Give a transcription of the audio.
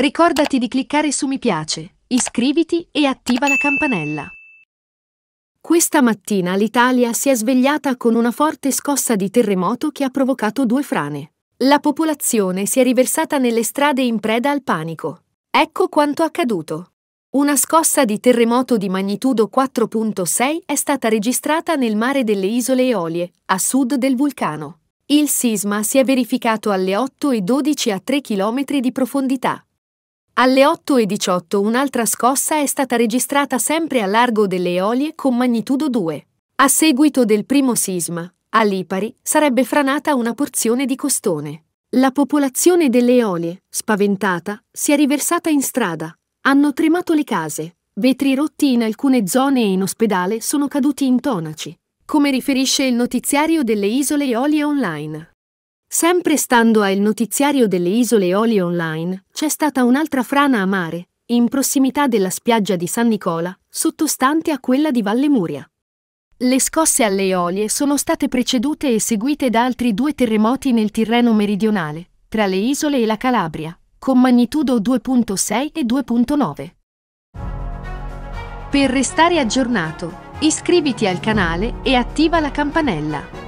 Ricordati di cliccare su mi piace, iscriviti e attiva la campanella. Questa mattina l'Italia si è svegliata con una forte scossa di terremoto che ha provocato due frane. La popolazione si è riversata nelle strade in preda al panico. Ecco quanto accaduto. Una scossa di terremoto di magnitudo 4.6 è stata registrata nel mare delle isole Eolie, a sud del vulcano. Il sisma si è verificato alle 8.12 a 3 km di profondità. Alle 8 e 18 un'altra scossa è stata registrata sempre a largo delle Eolie con magnitudo 2. A seguito del primo sisma, a Lipari sarebbe franata una porzione di costone. La popolazione delle Eolie, spaventata, si è riversata in strada. Hanno tremato le case. Vetri rotti in alcune zone e in ospedale sono caduti intonaci, come riferisce il notiziario delle Isole Eolie Online. Sempre stando al notiziario delle isole Eolie Online, c'è stata un'altra frana a mare, in prossimità della spiaggia di San Nicola, sottostante a quella di Valle Muria. Le scosse alle Eolie sono state precedute e seguite da altri due terremoti nel Tirreno meridionale, tra le isole e la Calabria, con magnitudo 2.6 e 2.9. Per restare aggiornato, iscriviti al canale e attiva la campanella.